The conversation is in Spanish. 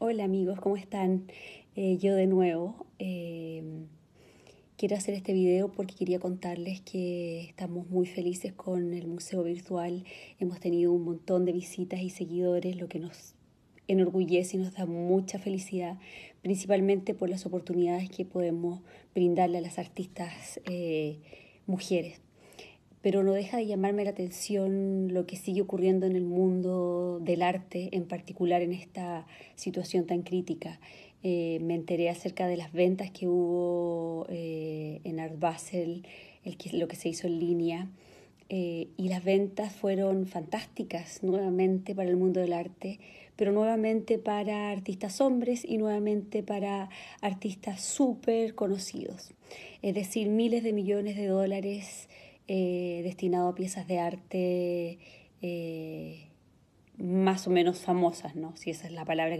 Hola amigos, ¿cómo están? Eh, yo de nuevo. Em, quiero hacer este video porque quería contarles que estamos muy felices con el museo virtual. Hemos tenido un montón de visitas y seguidores, lo que nos enorgullece y nos da mucha felicidad, principalmente por las oportunidades que podemos brindarle a las artistas eh, mujeres pero no deja de llamarme la atención lo que sigue ocurriendo en el mundo del arte, en particular en esta situación tan crítica. Eh, me enteré acerca de las ventas que hubo eh, en Art Basel, lo que se hizo en línea, eh, y las ventas fueron fantásticas nuevamente para el mundo del arte, pero nuevamente para artistas hombres y nuevamente para artistas súper conocidos. Es decir, miles de millones de dólares eh, destinado a piezas de arte eh, más o menos famosas, ¿no? Si esa es la palabra que